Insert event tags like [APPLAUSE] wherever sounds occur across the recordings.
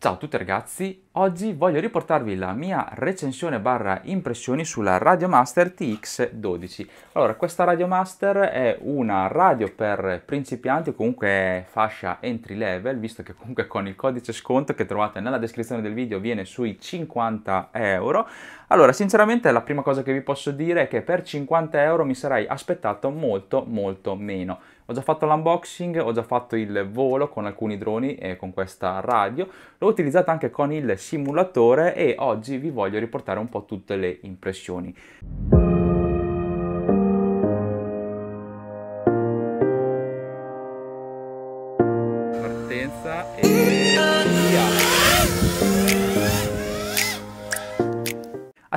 Ciao a tutti ragazzi, oggi voglio riportarvi la mia recensione barra impressioni sulla Radiomaster TX12. Allora, questa Radiomaster è una radio per principianti o comunque fascia entry level, visto che comunque con il codice sconto che trovate nella descrizione del video viene sui 50 euro. Allora, sinceramente la prima cosa che vi posso dire è che per 50 euro mi sarei aspettato molto molto meno. Ho già fatto l'unboxing, ho già fatto il volo con alcuni droni e con questa radio, l'ho utilizzata anche con il simulatore e oggi vi voglio riportare un po' tutte le impressioni.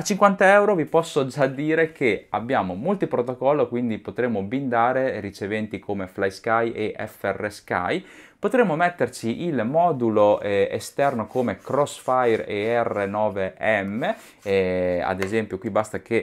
50 euro vi posso già dire che abbiamo molti protocolli, quindi potremo bindare riceventi come FlySky e FRSky. Potremmo metterci il modulo eh, esterno come Crossfire ER9M, eh, ad esempio qui basta che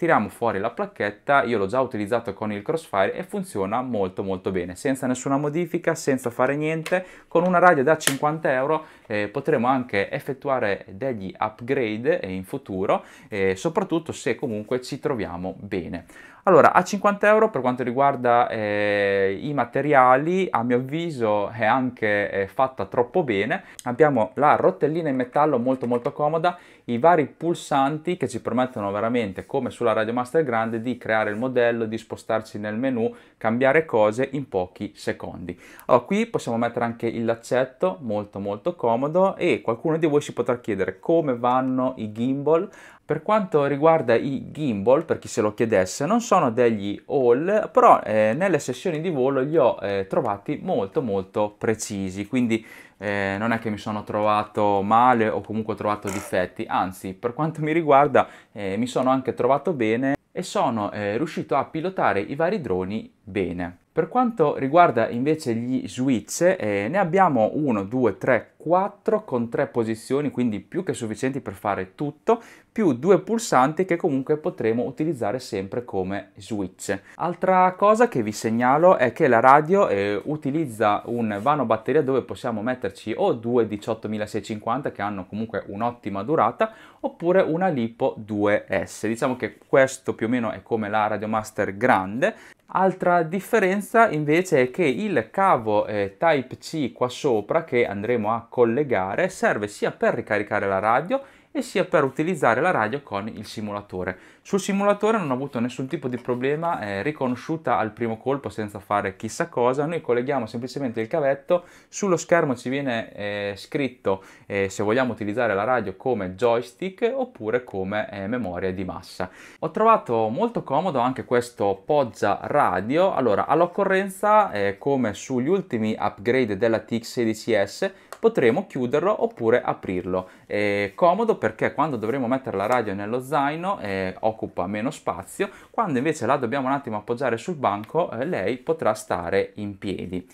tiriamo fuori la placchetta, io l'ho già utilizzato con il Crossfire e funziona molto molto bene, senza nessuna modifica, senza fare niente, con una radio da 50 euro eh, potremo anche effettuare degli upgrade eh, in futuro, eh, soprattutto se comunque ci troviamo bene. Allora, a 50 euro per quanto riguarda eh, i materiali, a mio avviso è anche eh, fatta troppo bene. Abbiamo la rotellina in metallo molto molto comoda, i vari pulsanti che ci permettono veramente, come sulla Radio Master Grande, di creare il modello, di spostarci nel menu, cambiare cose in pochi secondi. Allora, qui possiamo mettere anche il laccetto, molto molto comodo, e qualcuno di voi si potrà chiedere come vanno i gimbal. Per quanto riguarda i gimbal, per chi se lo chiedesse, non sono degli all, però eh, nelle sessioni di volo li ho eh, trovati molto molto precisi, quindi eh, non è che mi sono trovato male o comunque ho trovato difetti, anzi per quanto mi riguarda eh, mi sono anche trovato bene e sono eh, riuscito a pilotare i vari droni bene. Per quanto riguarda invece gli switch, eh, ne abbiamo 1, 2, 3, 4 con 3 posizioni, quindi più che sufficienti per fare tutto, più due pulsanti che comunque potremo utilizzare sempre come switch. Altra cosa che vi segnalo è che la radio eh, utilizza un vano batteria dove possiamo metterci o due 18650 che hanno comunque un'ottima durata, oppure una Lipo 2S. Diciamo che questo più o meno è come la Radiomaster grande, Altra differenza invece è che il cavo eh, Type-C qua sopra che andremo a collegare serve sia per ricaricare la radio e sia per utilizzare la radio con il simulatore. Sul simulatore non ho avuto nessun tipo di problema, è riconosciuta al primo colpo senza fare chissà cosa, noi colleghiamo semplicemente il cavetto, sullo schermo ci viene eh, scritto eh, se vogliamo utilizzare la radio come joystick oppure come eh, memoria di massa. Ho trovato molto comodo anche questo poggia radio, allora all'occorrenza eh, come sugli ultimi upgrade della TX16S potremo chiuderlo oppure aprirlo. È comodo perché quando dovremo mettere la radio nello zaino eh, occupa meno spazio, quando invece la dobbiamo un attimo appoggiare sul banco eh, lei potrà stare in piedi.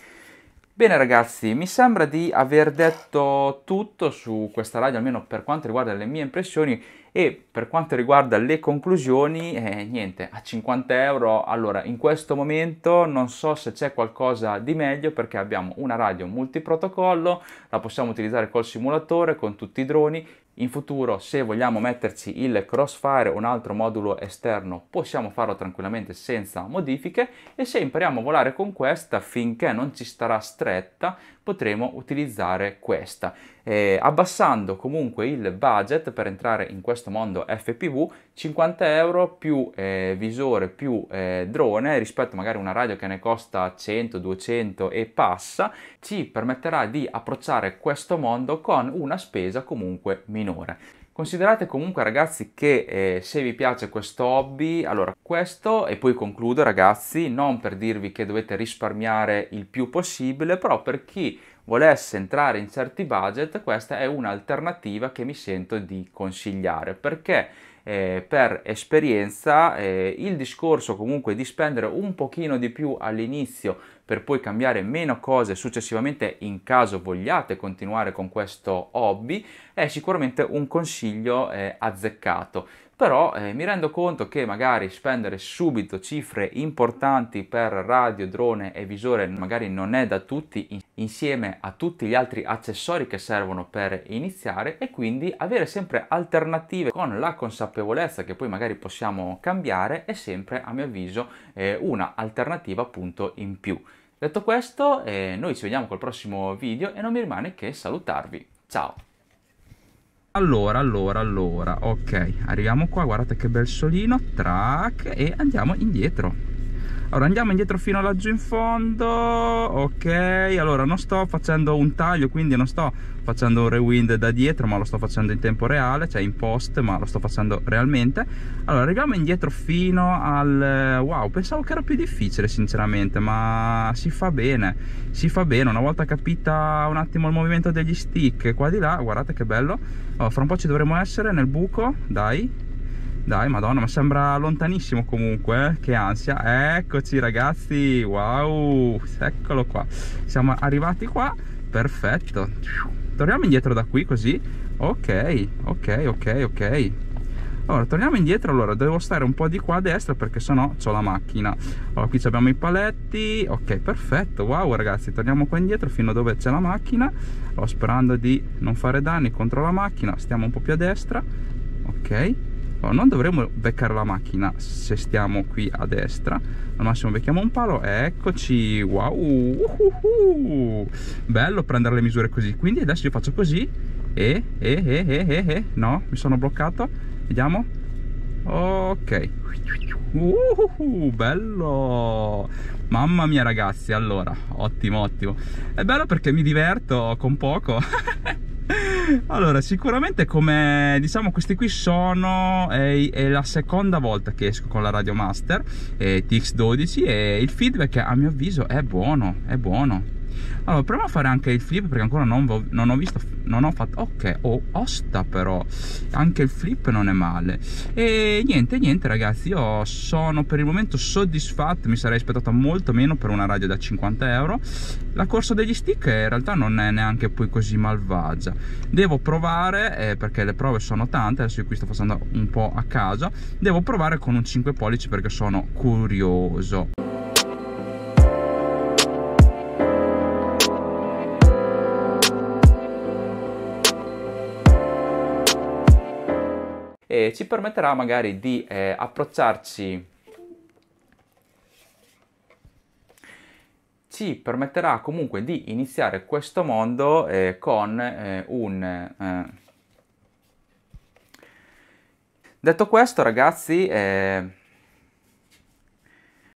Bene ragazzi, mi sembra di aver detto tutto su questa radio, almeno per quanto riguarda le mie impressioni e per quanto riguarda le conclusioni, eh, niente, a 50 euro, allora in questo momento non so se c'è qualcosa di meglio perché abbiamo una radio multiprotocollo, la possiamo utilizzare col simulatore, con tutti i droni, in futuro, se vogliamo metterci il Crossfire o un altro modulo esterno, possiamo farlo tranquillamente senza modifiche e se impariamo a volare con questa finché non ci starà stretta, potremo utilizzare questa, eh, abbassando comunque il budget per entrare in questo mondo FPV, 50 euro più eh, visore più eh, drone rispetto magari a una radio che ne costa 100, 200 e passa, ci permetterà di approcciare questo mondo con una spesa comunque minore. Considerate comunque ragazzi che eh, se vi piace questo hobby, allora questo e poi concludo ragazzi, non per dirvi che dovete risparmiare il più possibile, però per chi volesse entrare in certi budget, questa è un'alternativa che mi sento di consigliare perché eh, per esperienza eh, il discorso comunque di spendere un pochino di più all'inizio per poi cambiare meno cose successivamente in caso vogliate continuare con questo hobby è sicuramente un consiglio eh, azzeccato però eh, mi rendo conto che magari spendere subito cifre importanti per radio, drone e visore magari non è da tutti insieme a tutti gli altri accessori che servono per iniziare e quindi avere sempre alternative con la consapevolezza che poi magari possiamo cambiare è sempre a mio avviso eh, una alternativa appunto in più. Detto questo, eh, noi ci vediamo col prossimo video e non mi rimane che salutarvi. Ciao! Allora, allora, allora, ok, arriviamo qua, guardate che bel solino, track e andiamo indietro allora andiamo indietro fino a laggiù in fondo ok allora non sto facendo un taglio quindi non sto facendo un rewind da dietro ma lo sto facendo in tempo reale cioè in post ma lo sto facendo realmente allora arriviamo indietro fino al eh, wow pensavo che era più difficile sinceramente ma si fa bene si fa bene una volta capita un attimo il movimento degli stick qua di là guardate che bello allora, oh, fra un po' ci dovremo essere nel buco dai dai, madonna, ma sembra lontanissimo comunque, eh? che ansia. Eccoci ragazzi, wow, eccolo qua. Siamo arrivati qua, perfetto. Torniamo indietro da qui così. Ok, ok, ok, ok. Allora, torniamo indietro, allora, devo stare un po' di qua a destra perché sennò ho la macchina. Allora, qui abbiamo i paletti, ok, perfetto, wow ragazzi, torniamo qua indietro fino a dove c'è la macchina. Allora, sperando di non fare danni contro la macchina, stiamo un po' più a destra, ok Ecco, non dovremmo beccare la macchina se stiamo qui a destra al massimo becchiamo un palo eccoci wow uhuhu. bello prendere le misure così quindi adesso io faccio così e e e e e, no mi sono bloccato vediamo ok uhuhu, bello mamma mia ragazzi allora ottimo ottimo è bello perché mi diverto con poco [LAUGHS] allora sicuramente come diciamo questi qui sono è, eh, è, la seconda volta che esco con la Radiomaster eh, TX12 e il feedback a mio avviso è buono è buono allora proviamo a fare anche il flip perché ancora non, non ho visto non ho fatto ok ho oh, osta però anche il flip non è male e niente niente ragazzi io sono per il momento soddisfatto mi sarei aspettato molto meno per una radio da 50 euro la corsa degli stick in realtà non è neanche poi così malvagia devo provare eh, perché le prove sono tante adesso io qui sto facendo un po' a casa devo provare con un 5 pollici perché sono curioso e ci permetterà magari di eh, approcciarci ci permetterà comunque di iniziare questo mondo eh, con eh, un eh. detto questo ragazzi eh,